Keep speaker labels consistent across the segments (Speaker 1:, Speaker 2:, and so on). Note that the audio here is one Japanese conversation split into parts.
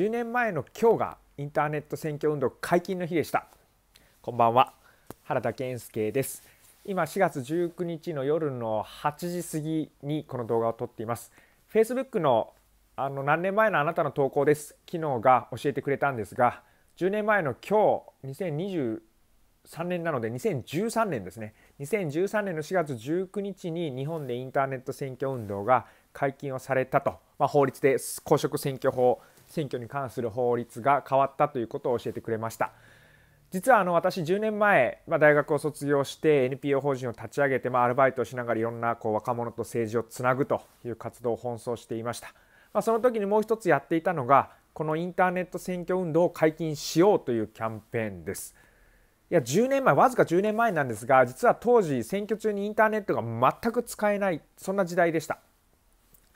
Speaker 1: 10年前の今日がインターネット選挙運動解禁の日でしたこんばんは原田健介です今4月19日の夜の8時過ぎにこの動画を撮っています Facebook のあの何年前のあなたの投稿です機能が教えてくれたんですが10年前の今日2023年なので2013年ですね2013年の4月19日に日本でインターネット選挙運動が解禁をされたと、まあ、法律で公職選挙法選挙に関する法律が変わったということを教えてくれました。実はあの私10年前、まあ、大学を卒業して NPO 法人を立ち上げて、まあ、アルバイトをしながらいろんなこう若者と政治をつなぐという活動を奔走していました、まあ、その時にもう一つやっていたのがこのインターネット選挙運動を解禁しようというキャンペーンですいや10年前わずか10年前なんですが実は当時選挙中にインターネットが全く使えないそんな時代でした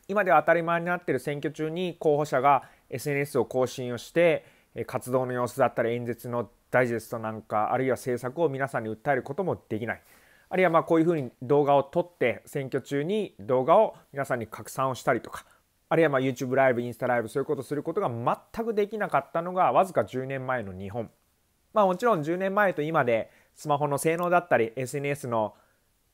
Speaker 1: 今では当たり前になっている選挙中に候補者が SNS を更新をして活動の様子だったり演説のダイジェストなんかあるいは政策を皆さんに訴えることもできないあるいはまあこういうふうに動画を撮って選挙中に動画を皆さんに拡散をしたりとかあるいはまあ YouTube ライブインスタライブそういうことをすることが全くできなかったのがわずか10年前の日本まあもちろん10年前と今でスマホの性能だったり SNS の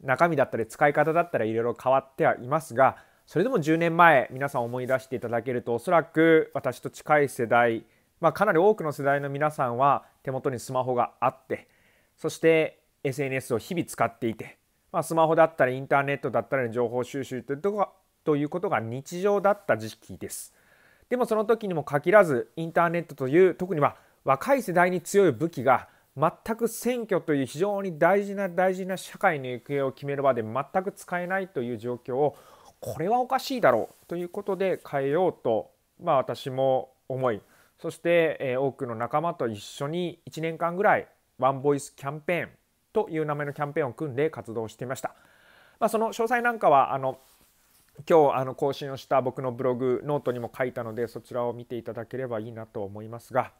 Speaker 1: 中身だったり使い方だったらいろいろ変わってはいますがそれでも10年前皆さん思い出していただけるとおそらく私と近い世代、まあ、かなり多くの世代の皆さんは手元にスマホがあってそして SNS を日々使っていて、まあ、スマホだったりインターネットだったりの情報収集というこということが日常だった時期です。でもその時にも限らずインターネットという特には若い世代に強い武器が全く選挙という非常に大事な大事な社会の行方を決める場で全く使えないという状況をこれはおかしいだろうということで変えようと、まあ、私も思いそして、え多くの仲間と一緒に1年間ぐらいワンボイスキャンペーンという名前のキャンペーンを組んで活動していました、まあ、その詳細なんかはあの今日あの更新をした僕のブログノートにも書いたのでそちらを見ていただければいいなと思いますが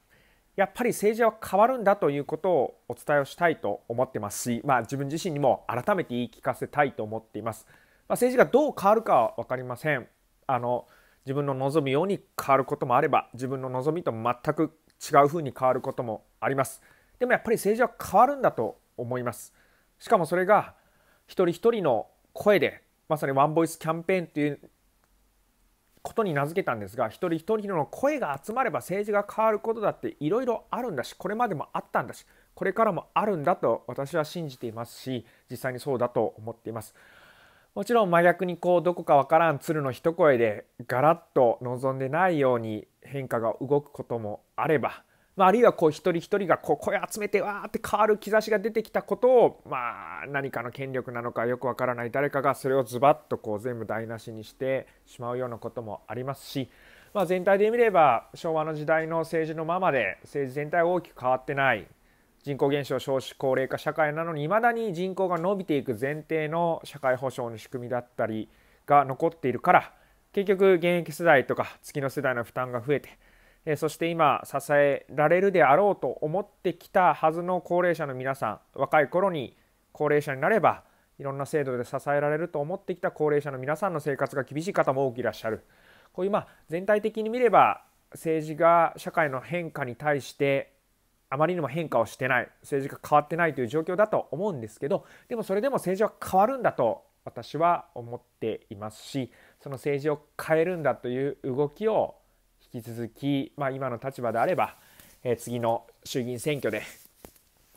Speaker 1: やっぱり政治は変わるんだということをお伝えをしたいと思ってますし、まあ、自分自身にも改めて言い聞かせたいと思っています。まあ、政治がどう変わるかは分かりませんあの自分の望むように変わることもあれば自分の望みと全く違うふうに変わることもありますでもやっぱり政治は変わるんだと思いますしかもそれが一人一人の声でまさにワンボイスキャンペーンということに名付けたんですが一人一人の声が集まれば政治が変わることだっていろいろあるんだしこれまでもあったんだしこれからもあるんだと私は信じていますし実際にそうだと思っていますもちろん真逆にこうどこかわからん鶴の一声でガラッと望んでないように変化が動くこともあれば、まあ、あるいはこう一人一人がこう声集めてわーって変わる兆しが出てきたことを、まあ、何かの権力なのかよくわからない誰かがそれをズバッとこう全部台無しにしてしまうようなこともありますし、まあ、全体で見れば昭和の時代の政治のままで政治全体は大きく変わってない人口減少少子高齢化社会なのにいまだに人口が伸びていく前提の社会保障の仕組みだったりが残っているから結局現役世代とか月の世代の負担が増えてえそして今支えられるであろうと思ってきたはずの高齢者の皆さん若い頃に高齢者になればいろんな制度で支えられると思ってきた高齢者の皆さんの生活が厳しい方も多くいらっしゃるこういうまあ全体的に見れば政治が社会の変化に対してあまりにも変化をしてない政治が変わってないという状況だと思うんですけどでもそれでも政治は変わるんだと私は思っていますしその政治を変えるんだという動きを引き続き、まあ、今の立場であれば、えー、次の衆議院選挙で、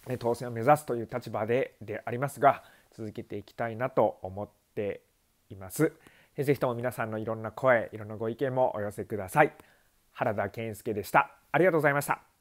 Speaker 1: えー、当選を目指すという立場ででありますが続けていきたいなと思っています。えー、ぜひとも皆さんのいろんな声いろんなご意見もお寄せください。原田健介でしたありがとうございました